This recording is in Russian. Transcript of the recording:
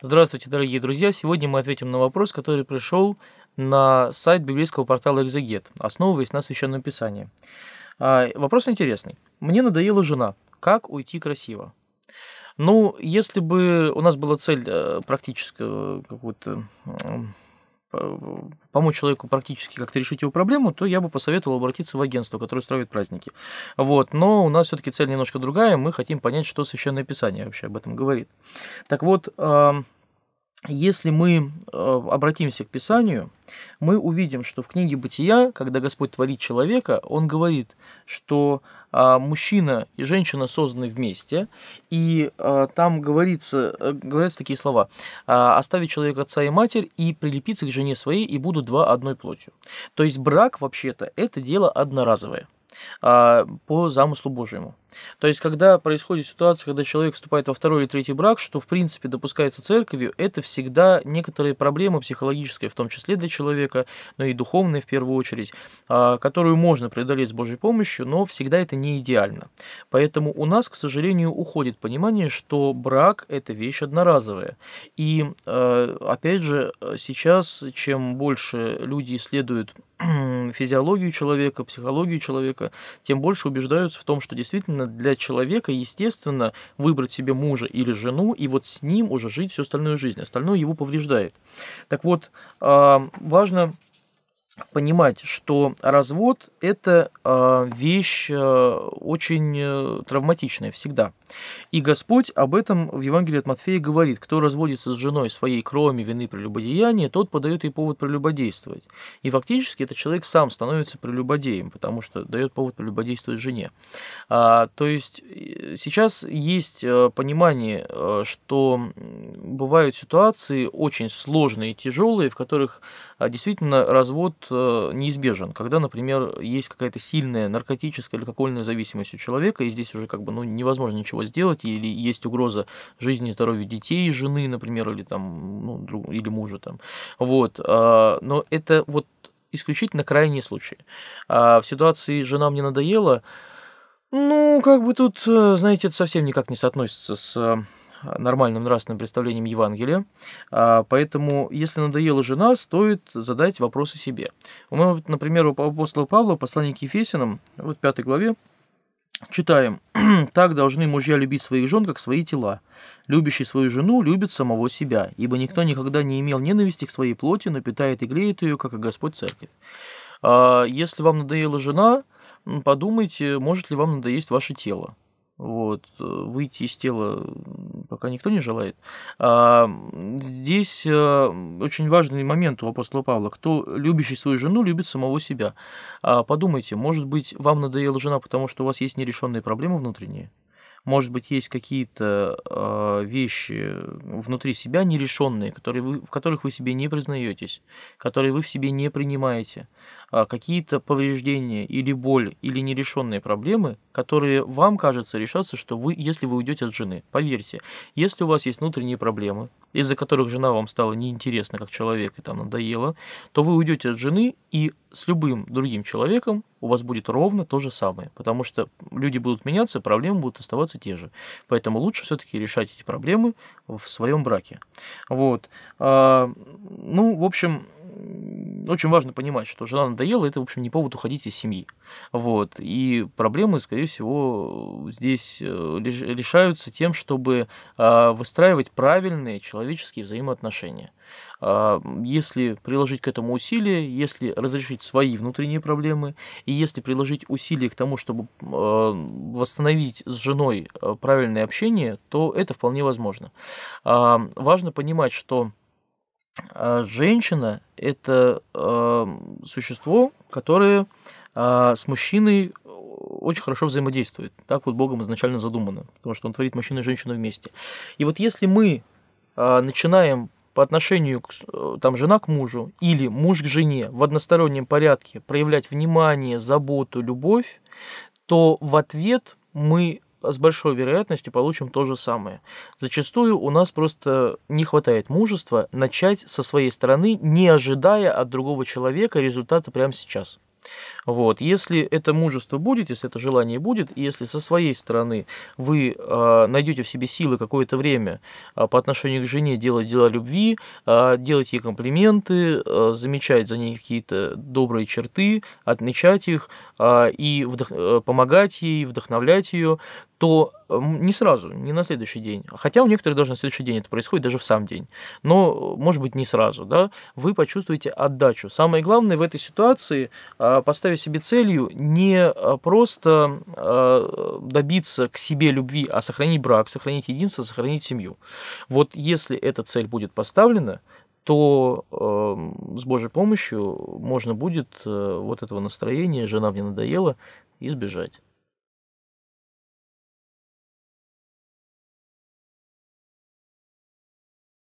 Здравствуйте, дорогие друзья! Сегодня мы ответим на вопрос, который пришел на сайт библейского портала «Экзегет», основываясь на Священном Писании. А, вопрос интересный. Мне надоела жена. Как уйти красиво? Ну, если бы у нас была цель э, практического какую то помочь человеку практически как-то решить его проблему, то я бы посоветовал обратиться в агентство, которое устраивает праздники. Вот. Но у нас все-таки цель немножко другая, мы хотим понять, что Священное Писание вообще об этом говорит. Так вот, если мы э, обратимся к Писанию, мы увидим, что в книге Бытия, когда Господь творит человека, Он говорит, что а, мужчина и женщина созданы вместе, и а, там говорится, э, говорятся такие слова «А, «оставить человека отца и матерь и прилепиться к жене своей, и будут два одной плотью». То есть брак, вообще-то, это дело одноразовое по замыслу Божьему. То есть, когда происходит ситуация, когда человек вступает во второй или третий брак, что, в принципе, допускается церковью, это всегда некоторые проблемы психологические, в том числе для человека, но и духовные в первую очередь, а, которую можно преодолеть с Божьей помощью, но всегда это не идеально. Поэтому у нас, к сожалению, уходит понимание, что брак – это вещь одноразовая. И, а, опять же, сейчас, чем больше люди исследуют физиологию человека, психологию человека, тем больше убеждаются в том, что действительно для человека, естественно, выбрать себе мужа или жену и вот с ним уже жить всю остальную жизнь. Остальное его повреждает. Так вот, а, важно понимать, что развод – это а, вещь а, очень э, травматичная всегда. И Господь об этом в Евангелии от Матфея говорит. Кто разводится с женой своей, кроме вины прелюбодеяния, тот подает ей повод прелюбодействовать. И фактически этот человек сам становится прелюбодеем, потому что дает повод прелюбодействовать жене. А, то есть э, сейчас есть э, понимание, что бывают ситуации очень сложные и тяжелые, в которых действительно развод Э, неизбежен, когда, например, есть какая-то сильная наркотическая или алкогольная зависимость у человека, и здесь уже как бы ну, невозможно ничего сделать, или есть угроза жизни и здоровью детей, жены, например, или там, ну, друг, или мужа там. Вот. А, но это вот исключительно крайние случаи. А в ситуации «жена мне надоела», ну, как бы тут, э, знаете, это совсем никак не соотносится с э, нормальным нравственным представлением Евангелия. А, поэтому, если надоела жена, стоит задать вопросы себе. У меня, например, у апостола Павла, послание к Ефесиным, вот в пятой главе, Читаем. «Так должны мужья любить своих жен, как свои тела. Любящий свою жену любит самого себя, ибо никто никогда не имел ненависти к своей плоти, но питает и греет ее, как и Господь Церковь». А если вам надоела жена, подумайте, может ли вам надоесть ваше тело. Вот, э, выйти из тела пока никто не желает. А, здесь а, очень важный момент у апостола Павла. Кто любящий свою жену, любит самого себя. А, подумайте, может быть, вам надоела жена, потому что у вас есть нерешенные проблемы внутренние? Может быть, есть какие-то э, вещи внутри себя нерешенные, которые вы, в которых вы себе не признаетесь, которые вы в себе не принимаете. Э, какие-то повреждения или боль, или нерешенные проблемы, которые вам кажется решаться, что вы, если вы уйдете от жены. Поверьте, если у вас есть внутренние проблемы, из-за которых жена вам стала неинтересна как человек и там надоела, то вы уйдете от жены и с любым другим человеком у вас будет ровно то же самое, потому что люди будут меняться, проблемы будут оставаться те же. Поэтому лучше все-таки решать эти проблемы в своем браке. Вот. А, ну, в общем, очень важно понимать, что жена надоела, это, в общем, не повод уходить из семьи. Вот. И проблемы, скорее всего, здесь э, решаются тем, чтобы а, выстраивать правильные человеческие взаимоотношения. А, если приложить к этому усилия, если разрешить свои внутренние проблемы, и если приложить усилия к тому, чтобы а, восстановить с женой правильное общение, то это вполне возможно. Важно понимать, что а женщина – это э, существо, которое э, с мужчиной э, очень хорошо взаимодействует. Так вот Богом изначально задумано, потому что он творит мужчину и женщину вместе. И вот если мы э, начинаем по отношению к, э, там, жена к мужу или муж к жене в одностороннем порядке проявлять внимание, заботу, любовь, то в ответ мы с большой вероятностью получим то же самое. Зачастую у нас просто не хватает мужества начать со своей стороны, не ожидая от другого человека результата прямо сейчас. Вот. Если это мужество будет, если это желание будет, и если со своей стороны вы э, найдете в себе силы какое-то время э, по отношению к жене делать дела любви, э, делать ей комплименты, э, замечать за ней какие-то добрые черты, отмечать их э, и вдох- э, помогать ей, вдохновлять ее, то эм, не сразу, не на следующий день. Хотя у некоторых даже на следующий день это происходит, даже в сам день. Но, э, может быть, не сразу. Да? Вы почувствуете отдачу. Самое главное в этой ситуации а, поставить себе целью не э, просто а, добиться к себе любви, а сохранить брак, сохранить единство, сохранить семью. Вот если эта цель будет поставлена, то э, с Божьей помощью можно будет э, вот этого настроения «жена мне надоела» избежать.